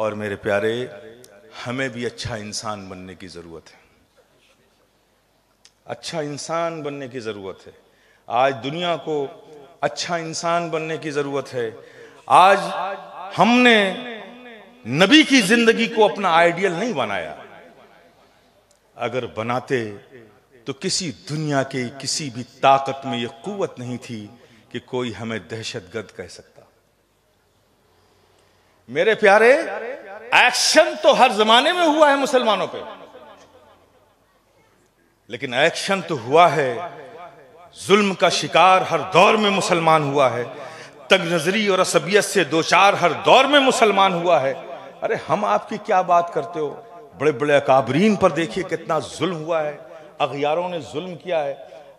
और मेरे प्यारे हमें भी अच्छा इंसान बनने की ज़रूरत है अच्छा इंसान बनने की ज़रूरत है आज दुनिया को अच्छा इंसान बनने की ज़रूरत है आज हमने नबी की जिंदगी को अपना आइडियल नहीं बनाया अगर बनाते तो किसी दुनिया के किसी भी ताकत में यह कुवत नहीं थी कि कोई हमें दहशतगर्द कह सकता मेरे प्यारे एक्शन तो हर जमाने में हुआ है मुसलमानों पे लेकिन एक्शन तो हुआ है जुल्म का शिकार हर दौर में मुसलमान हुआ है तंग नजरी और असबियत से दो चार हर दौर में मुसलमान हुआ है अरे हम आपकी क्या बात करते हो बड़े बड़े अकाबरीन पर देखिए कितना जुल्म हुआ है अखियारों ने जुल्म किया है